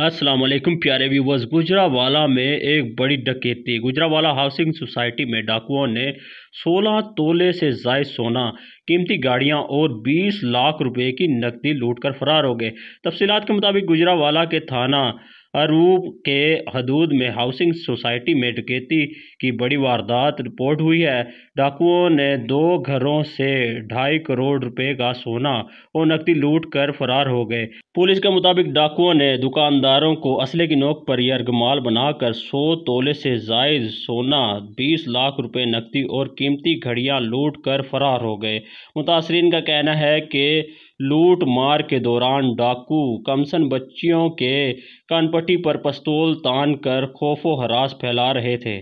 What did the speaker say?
असलम प्यारे व्यूवर्स गुजरावाला में एक बड़ी डकैती गुजरावाला हाउसिंग सोसाइटी में डाकुओं ने 16 तोले से जायद सोना कीमती गाड़ियां और 20 लाख रुपए की नकदी लूटकर फरार हो गए तफसीत के मुताबिक गुजरावाला के थाना अरूब के हदूद में हाउसिंग सोसाइटी में डकैती की बड़ी वारदात रिपोर्ट हुई है डाकुओं ने दो घरों से ढाई करोड़ रुपए का सोना और नकदी लूट कर फरार हो गए पुलिस के मुताबिक डाकुओं ने दुकानदारों को असले की नोक पर यर्गमाल बनाकर सौ तोले से जायद सोना बीस लाख रुपए नकदी और कीमती घड़ियां लूट कर फरार हो गए मुतासरीन का कहना है कि लूट मार के दौरान डाकू कमसन बच्चियों के कानपट्टी पर पस्तौल तान कर खौफो हरास फैला रहे थे